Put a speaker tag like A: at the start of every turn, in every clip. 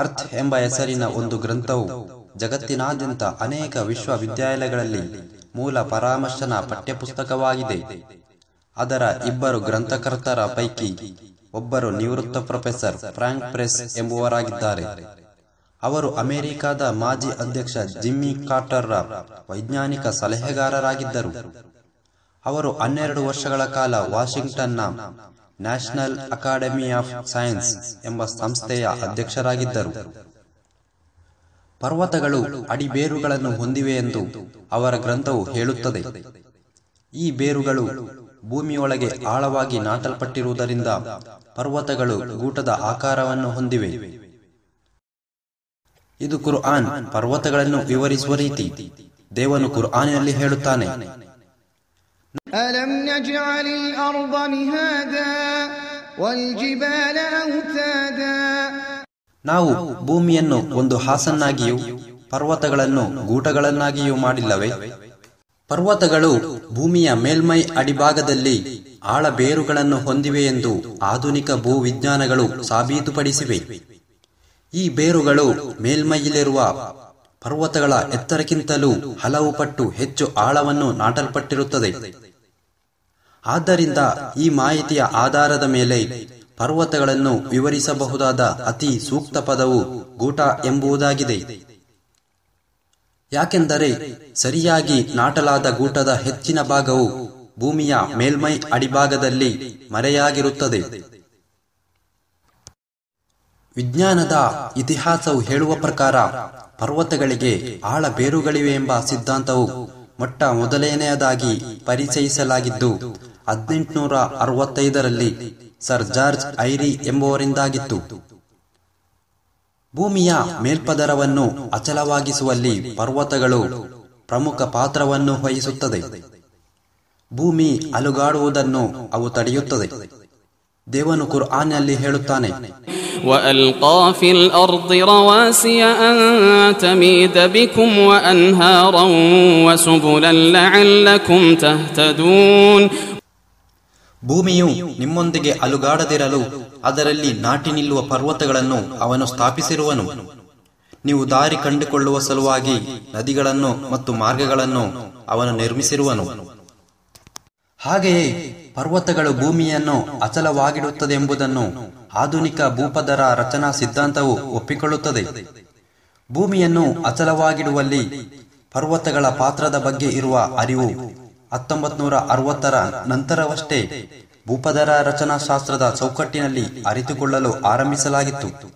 A: earth ಎಂಬ ಹೆಸರಿನ ಒಂದು ಗ್ರಂಥವು ಜಗತ್ತಿನಾದ್ಯಂತ ಅನೇಕ ವಿಶ್ವವಿದ್ಯಾಲಯಗಳಲ್ಲಿ ಮೂಲ ಪರಾಮರ್ಶನ ಪಠ್ಯಪುಸ್ತಕವಾಗಿದೆ ಅದರ ಇಬ್ಬರು ಗ್ರಂಥಕರ್ತರ ಪೈಕಿ ಒಬ್ಬರು ನಿವೃತ್ತ ಪ್ರೊಫೆಸರ್ ಫ್ರಾಂಕ್ ಪ್ರೆಸ್ ಎಂಬುವರಾಗಿದ್ದಾರೆ ಅವರು ಅಮೆರಿಕದ ಮಾಜಿ ಅಧ್ಯಕ್ಷ ಜಿಮ್ಮಿ ಕಾರ್ಟರ್ರ ವೈಜ್ಞಾನಿಕ ಸಲಹೆಗಾರರಾಗಿದ್ದರು ಅವರು ಹನ್ನೆರಡು ವರ್ಷಗಳ ಕಾಲ ವಾಷಿಂಗ್ಟನ್ನ ನ್ಯಾಷನಲ್ ಅಕಾಡೆಮಿ ಆಫ್ ಸೈನ್ಸ್ ಎಂಬ ಸಂಸ್ಥೆಯ ಅಧ್ಯಕ್ಷರಾಗಿದ್ದರು ಪರ್ವತಗಳು ಅಡಿಬೇರುಗಳನ್ನು ಹೊಂದಿವೆ ಎಂದು ಅವರ ಗ್ರಂಥವು ಹೇಳುತ್ತದೆ ಈ ಬೇರುಗಳು ಭೂಮಿಯೊಳಗೆ ಆಳವಾಗಿ ನಾಟಲ್ಪಟ್ಟಿರುವುದರಿಂದ ಪರ್ವತಗಳು ಗೂಟದ ಆಕಾರವನ್ನು ಹೊಂದಿವೆ ಇದು ಕುರ್ಆನ್ ಪರ್ವತಗಳನ್ನು ವಿವರಿಸುವ ರೀತಿ ದೇವನು ಕುರ್ಆನಿನಲ್ಲಿ ಹೇಳುತ್ತಾನೆ ألم نجعل الأرض مهادا والجبال أوتادا ನಾವು ಭೂಮಿಯನ್ನು ಒಂದು ಹಾಸನ್ನಾಗಿಯೂ ಪರ್ವತಗಳನ್ನು ಗೂಟಗಳನ್ನಾಗಿಯೂ ಮಾಡಿಲ್ಲವೆ ಪರ್ವತಗಳು ಭೂಮಿಯ ಮೇಲ್ಮೈ ಅಡಿಭಾಗದಲ್ಲಿ ಆಳ ಬೇರುಗಳನ್ನು ಹೊಂದಿವೆ ಎಂದು ಆಧುನಿಕ ಭೂವಿಜ್ಞಾನಗಳು ಸಾಬೀತುಪಡಿಸಿವೆ ಈ ಬೇರುಗಳು ಮೇಲ್ಮೈಯಲ್ಲಿರುವ ಪರ್ವತಗಳ ಎತ್ತರಕ್ಕಿಂತಲೂ ಹಲವು ಪಟ್ಟು ಹೆಚ್ಚು ಆಳವನ್ನು ನಾಟಲ್ಪಟ್ಟಿರುತ್ತದೆ ಆದ್ದರಿಂದ ಈ ಮಾಹಿತಿಯ ಆಧಾರದ ಮೇಲೆ ಪರ್ವತಗಳನ್ನು ವಿವರಿಸಬಹುದಾದ ಅತಿ ಸೂಕ್ತ ಪದವು ಗೂಟ ಎಂಬುದಾಗಿದೆ ಯಾಕೆಂದರೆ ಸರಿಯಾಗಿ ನಾಟಲಾದ ಗೂಟದ ಹೆಚ್ಚಿನ ಭಾಗವು ಭೂಮಿಯ ಮೇಲ್ಮೈ ಅಡಿಭಾಗದಲ್ಲಿ ಮರೆಯಾಗಿರುತ್ತದೆ ವಿಜ್ಞಾನದ ಇತಿಹಾಸವು ಹೇಳುವ ಪ್ರಕಾರ ಪರ್ವತಗಳಿಗೆ ಆಳ ಬೇರುಗಳಿವೆ ಎಂಬ ಸಿದ್ಧಾಂತವು ಮೊಟ್ಟ ಮೊದಲನೆಯದಾಗಿ ಪರಿಚಯಿಸಲಾಗಿದ್ದು ಹದಿನೆಂಟುನೂರ ಅರವತ್ತೈದರಲ್ಲಿ ಸರ್ ಜಾರ್ಜ್ ಐರಿ ಎಂಬುವರಿಂದಾಗಿತ್ತು ಭೂಮಿಯ ಮೇಲ್ಪದರವನ್ನು ಅಚಲವಾಗಿಸುವಲ್ಲಿ ಪರ್ವತಗಳು ಪ್ರಮುಖ ಪಾತ್ರವನ್ನು ವಹಿಸುತ್ತದೆ ಭೂಮಿ ಅಲುಗಾಡುವುದನ್ನು ಅವು ತಡೆಯುತ್ತದೆ ದೇವನು ಕುರ್ಆನ್ನಲ್ಲಿ ಹೇಳುತ್ತಾನೆ وألقى في الأرض رواسي أن ಭೂಮಿಯು ನಿಮ್ಮೊಂದಿಗೆ ಅಲುಗಾಡದಿರಲು ಅದರಲ್ಲಿ ನಾಟಿ ನಿಲ್ಲುವ ಪರ್ವತಗಳನ್ನು ಅವನು ಸ್ಥಾಪಿಸಿರುವನು ನೀವು ದಾರಿ ಕಂಡುಕೊಳ್ಳುವ ಸಲುವಾಗಿ ನದಿಗಳನ್ನು ಮತ್ತು ಮಾರ್ಗಗಳನ್ನು ಅವನು ನಿರ್ಮಿಸಿರುವನು ಹಾಗೆಯೇ ಪರ್ವತಗಳು ಭೂಮಿಯನ್ನು ಅಚಲವಾಗಿಡುತ್ತದೆ ಎಂಬುದನ್ನು ಆಧುನಿಕ ಭೂಪದರ ರಚನಾ ಸಿದ್ಧಾಂತವು ಒಪ್ಪಿಕೊಳ್ಳುತ್ತದೆ ಭೂಮಿಯನ್ನು ಅಚಲವಾಗಿಡುವಲ್ಲಿ ಪರ್ವತಗಳ ಪಾತ್ರದ ಬಗ್ಗೆ ಇರುವ ಅರಿವು ಹತ್ತೊಂಬತ್ನೂರ ಅರವತ್ತರ ನಂತರವಷ್ಟೇ ಭೂಪದರ ರಚನಾಶಾಸ್ತ್ರದ ಚೌಕಟ್ಟಿನಲ್ಲಿ ಅರಿತುಕೊಳ್ಳಲು ಆರಂಭಿಸಲಾಗಿತ್ತು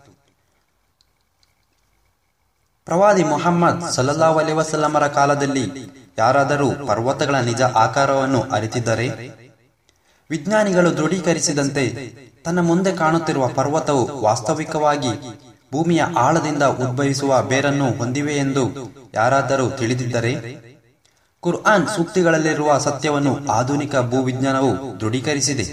A: ಪ್ರವಾದಿ ಮೊಹಮ್ಮದ್ ಸಲ್ಲಾ ವಸಲ್ಲಮರ ಕಾಲದಲ್ಲಿ ಯಾರಾದರೂ ಪರ್ವತಗಳ ನಿಜ ಆಕಾರವನ್ನು ಅರಿತಿದ್ದರೆ ವಿಜ್ಞಾನಿಗಳು ದೃಢೀಕರಿಸಿದಂತೆ ತನ್ನ ಮುಂದೆ ಕಾಣುತ್ತಿರುವ ಪರ್ವತವು ವಾಸ್ತವಿಕವಾಗಿ ಭೂಮಿಯ ಆಳದಿಂದ ಉದ್ಭವಿಸುವ ಬೇರನ್ನು ಹೊಂದಿವೆ ಎಂದು ಯಾರಾದರೂ ತಿಳಿದಿದ್ದರೆ ಕುರ್ಆನ್ ಸೂಕ್ತಿಗಳಲ್ಲಿರುವ ಸತ್ಯವನ್ನು ಆಧುನಿಕ ಭೂವಿಜ್ಞಾನವು ದೃಢೀಕರಿಸಿದೆ